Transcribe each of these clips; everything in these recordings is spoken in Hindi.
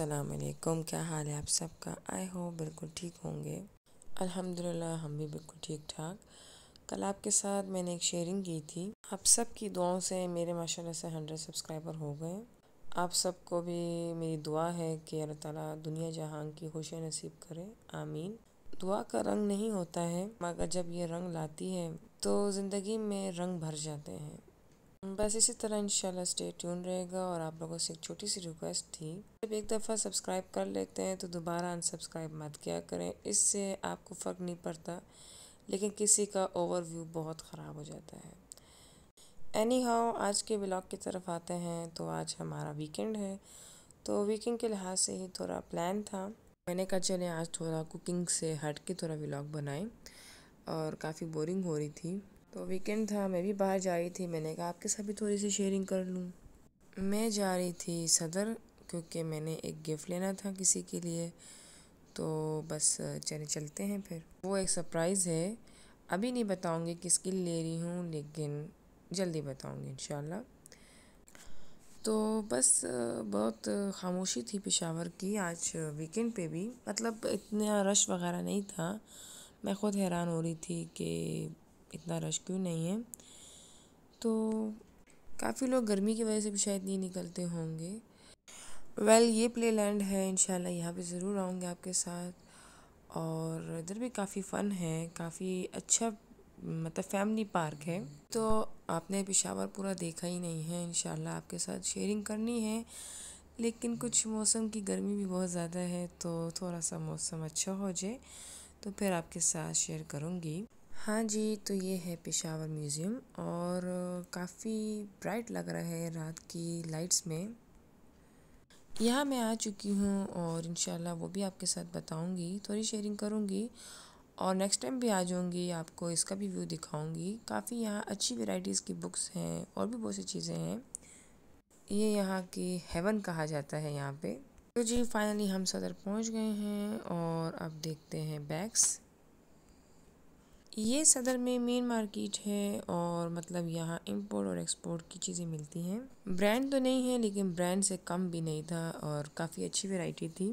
असलकुम क्या हाल है आप सबका आई हो बिल्कुल ठीक होंगे अल्हम्दुलिल्लाह हम भी बिल्कुल ठीक ठाक कल आपके साथ मैंने एक शेयरिंग की थी आप सब की दुआओं से मेरे माशाल्लाह से हंड्रेड सब्सक्राइबर हो गए आप सबको भी मेरी दुआ है कि अल्लाह ताला दुनिया जहां की खुशी नसीब करे आमीन दुआ का रंग नहीं होता है मगर जब ये रंग लाती है तो ज़िंदगी में रंग भर जाते हैं बस इसी तरह इंशाल्लाह स्टे ट्यून रहेगा और आप लोगों से एक छोटी सी रिक्वेस्ट थी जब एक दफ़ा सब्सक्राइब कर लेते हैं तो दोबारा अनसब्सक्राइब मत किया करें इससे आपको फ़र्क नहीं पड़ता लेकिन किसी का ओवरव्यू बहुत ख़राब हो जाता है एनी हाउ आज के ब्लॉग की तरफ आते हैं तो आज हमारा वीकेंड है तो वीकेंड के लिहाज से ही थोड़ा प्लान था मैंने कहा चले आज थोड़ा कुकिंग से हट के थोड़ा ब्लॉग बनाएं और काफ़ी बोरिंग हो रही थी तो वीकेंड था मैं भी बाहर जा रही थी मैंने कहा आपके साथ भी थोड़ी सी शेयरिंग कर लूँ मैं जा रही थी सदर क्योंकि मैंने एक गिफ़्ट लेना था किसी के लिए तो बस चले चलते हैं फिर वो एक सरप्राइज़ है अभी नहीं बताऊँगी किसके लिए ले रही हूँ लेकिन जल्दी बताऊँगी इन तो बस बहुत खामोशी थी पेशावर की आज वीकेंड पे भी मतलब इतना रश वगैरह नहीं था मैं ख़ुद हैरान हो रही थी कि इतना रश क्यों नहीं है तो काफ़ी लोग गर्मी की वजह से भी शायद नहीं निकलते होंगे वेल well, ये प्ले लैंड है इन यहाँ पर ज़रूर आऊँगी आपके साथ और इधर भी काफ़ी फ़न है काफ़ी अच्छा मतलब फैमिली पार्क है तो आपने पिशावर पूरा देखा ही नहीं है इन आपके साथ शेयरिंग करनी है लेकिन कुछ मौसम की गर्मी भी बहुत ज़्यादा है तो थोड़ा सा मौसम अच्छा हो जाए तो फिर आपके साथ शेयर करूँगी हाँ जी तो ये है पेशावर म्यूज़ियम और काफ़ी ब्राइट लग रहा है रात की लाइट्स में यहाँ मैं आ चुकी हूँ और इन वो भी आपके साथ बताऊँगी थोड़ी शेयरिंग करूँगी और नेक्स्ट टाइम भी आ जाऊँगी आपको इसका भी व्यू दिखाऊँगी काफ़ी यहाँ अच्छी वेराइटीज़ की बुक्स हैं और भी बहुत सी चीज़ें हैं ये यहाँ की हेवन कहा जाता है यहाँ पे तो जी फाइनली हम सदर पहुँच गए हैं और अब देखते हैं बैग्स ये सदर में मेन मार्केट है और मतलब यहाँ इंपोर्ट और एक्सपोर्ट की चीज़ें मिलती हैं ब्रांड तो नहीं है लेकिन ब्रांड से कम भी नहीं था और काफ़ी अच्छी वैरायटी थी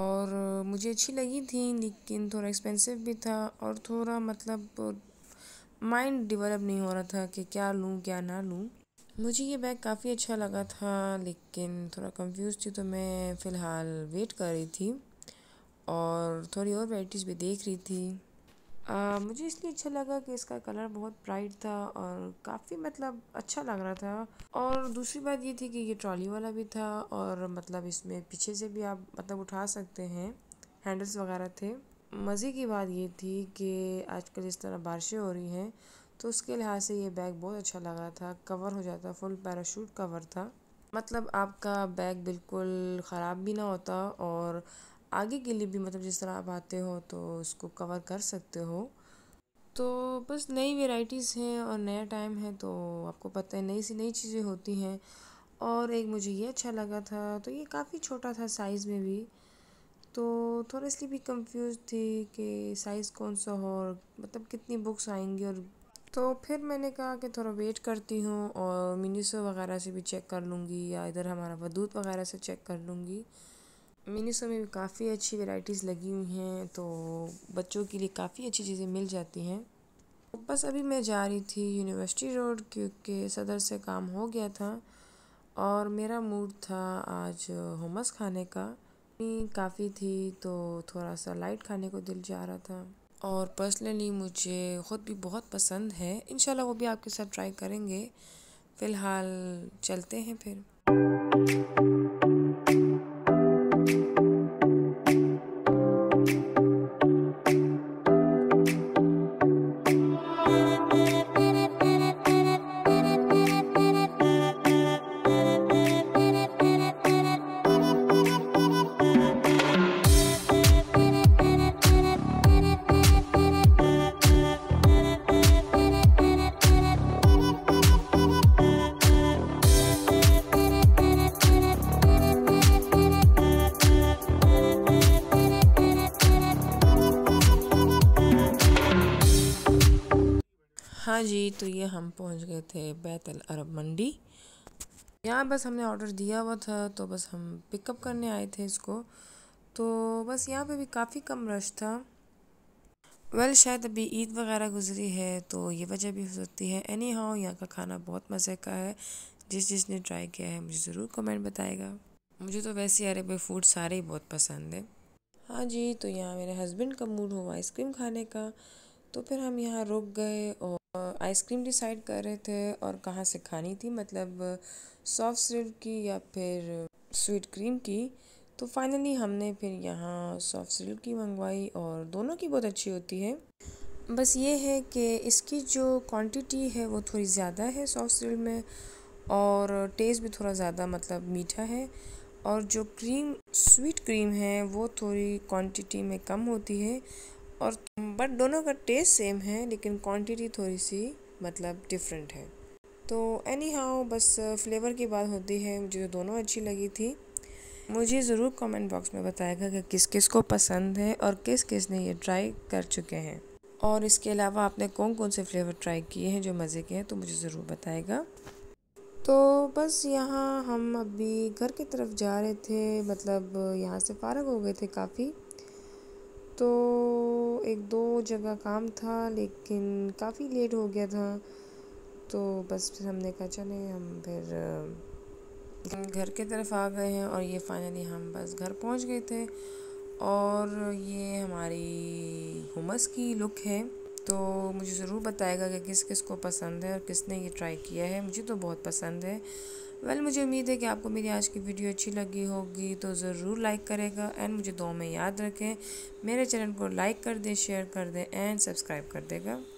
और मुझे अच्छी लगी थी लेकिन थोड़ा एक्सपेंसिव भी था और थोड़ा मतलब माइंड डेवलप नहीं हो रहा था कि क्या लूँ क्या ना लूँ मुझे ये बैग काफ़ी अच्छा लगा था लेकिन थोड़ा कंफ्यूज थी तो मैं फ़िलहाल वेट कर रही थी और थोड़ी और वैराइटीज़ भी देख रही थी आ, मुझे इसलिए अच्छा लगा कि इसका कलर बहुत ब्राइट था और काफ़ी मतलब अच्छा लग रहा था और दूसरी बात ये थी कि ये ट्रॉली वाला भी था और मतलब इसमें पीछे से भी आप मतलब उठा सकते हैं हैंडल्स वगैरह थे मज़े की बात ये थी कि आजकल जिस तरह बारिशें हो रही हैं तो उसके लिहाज से ये बैग बहुत अच्छा लगा था कवर हो जाता फुल पैराशूट कवर था मतलब आपका बैग बिल्कुल ख़राब भी ना होता और आगे के लिए भी मतलब जिस तरह आप आते हो तो उसको कवर कर सकते हो तो बस नई वेराइटीज़ हैं और नया टाइम है तो आपको पता है नई सी नई चीज़ें होती हैं और एक मुझे ये अच्छा लगा था तो ये काफ़ी छोटा था साइज़ में भी तो थोड़ा इसलिए भी कंफ्यूज थी कि साइज़ कौन सा हो और मतलब कितनी बुक्स आएंगी और तो फिर मैंने कहा कि थोड़ा वेट करती हूँ और मिनीसो वगैरह से भी चेक कर लूँगी या इधर हमारा वदूत वगैरह से चेक कर लूँगी मिनीसो में भी काफ़ी अच्छी वैरायटीज़ लगी हुई हैं तो बच्चों के लिए काफ़ी अच्छी चीज़ें मिल जाती हैं बस अभी मैं जा रही थी यूनिवर्सिटी रोड क्योंकि सदर से काम हो गया था और मेरा मूड था आज होमस खाने का काफ़ी थी तो थोड़ा सा लाइट खाने को दिल जा रहा था और पर्सनली मुझे ख़ुद भी बहुत पसंद है इन वो भी आपके साथ ट्राई करेंगे फ़िलहाल चलते हैं फिर हाँ जी तो ये हम पहुंच गए थे बैतल अरब मंडी यहाँ बस हमने ऑर्डर दिया हुआ था तो बस हम पिकअप करने आए थे इसको तो बस यहाँ पे भी काफ़ी कम रश था वेल well, शायद अभी ईद वगैरह गुजरी है तो ये वजह भी हो सकती है एनी हाउ यहाँ का खाना बहुत मज़े का है जिस जिसने ट्राई किया है मुझे ज़रूर कमेंट बताएगा मुझे तो वैसे अरेबिक फूड सारे ही बहुत पसंद है हाँ जी तो यहाँ मेरे हस्बैंड का मूड हुआ आइसक्रीम खाने का तो फिर हम यहाँ रुक गए और आइसक्रीम डिसाइड कर रहे थे और कहाँ से खानी थी मतलब सॉफ्ट सिल्क की या फिर स्वीट क्रीम की तो फाइनली हमने फिर यहाँ सॉफ्ट सिल्क की मंगवाई और दोनों की बहुत अच्छी होती है बस ये है कि इसकी जो क्वांटिटी है वो थोड़ी ज़्यादा है सॉफ्ट सिल्क में और टेस्ट भी थोड़ा ज़्यादा मतलब मीठा है और जो क्रीम स्वीट क्रीम है वो थोड़ी क्वांटिटी में कम होती है और बट दोनों का टेस्ट सेम है लेकिन क्वांटिटी थोड़ी सी मतलब डिफरेंट है तो एनी हाउ बस फ्लेवर की बात होती है मुझे तो दोनों अच्छी लगी थी मुझे ज़रूर कमेंट बॉक्स में बताएगा कि किस किस को पसंद है और किस किस ने ये ट्राई कर चुके हैं और इसके अलावा आपने कौन कौन से फ्लेवर ट्राई किए हैं जो मज़े के हैं तो मुझे ज़रूर बताएगा तो बस यहाँ हम अभी घर की तरफ जा रहे थे मतलब यहाँ से फारग हो गए थे काफ़ी तो एक दो जगह काम था लेकिन काफ़ी लेट हो गया था तो बस फिर हमने कहा चले हम फिर घर के तरफ आ गए हैं और ये फाइनली हम बस घर पहुंच गए थे और ये हमारी हुमस की लुक है तो मुझे ज़रूर बताएगा कि किस किस को पसंद है और किसने ये ट्राई किया है मुझे तो बहुत पसंद है वेल well, मुझे उम्मीद है कि आपको मेरी आज की वीडियो अच्छी लगी होगी तो ज़रूर लाइक करेगा एंड मुझे दो में याद रखें मेरे चैनल को लाइक कर दें शेयर कर दें एंड सब्सक्राइब कर देगा